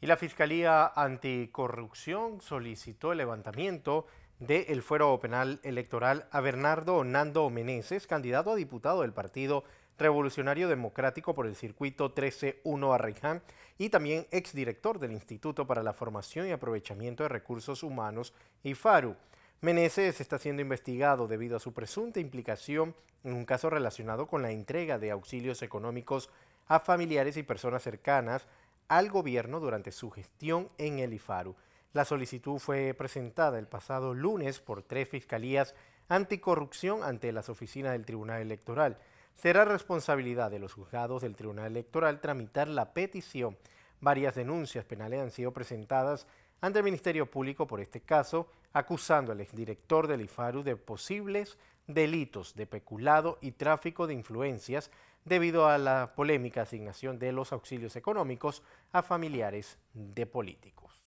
Y la Fiscalía Anticorrupción solicitó el levantamiento del fuero penal electoral a Bernardo Nando Meneses, candidato a diputado del Partido Revolucionario Democrático por el circuito 13-1 Arreján, y también exdirector del Instituto para la Formación y Aprovechamiento de Recursos Humanos, IFARU. Meneses está siendo investigado debido a su presunta implicación en un caso relacionado con la entrega de auxilios económicos a familiares y personas cercanas al gobierno durante su gestión en el IFARU. La solicitud fue presentada el pasado lunes por tres fiscalías anticorrupción ante las oficinas del Tribunal Electoral. Será responsabilidad de los juzgados del Tribunal Electoral tramitar la petición Varias denuncias penales han sido presentadas ante el Ministerio Público por este caso, acusando al exdirector del IFARU de posibles delitos de peculado y tráfico de influencias debido a la polémica asignación de los auxilios económicos a familiares de políticos.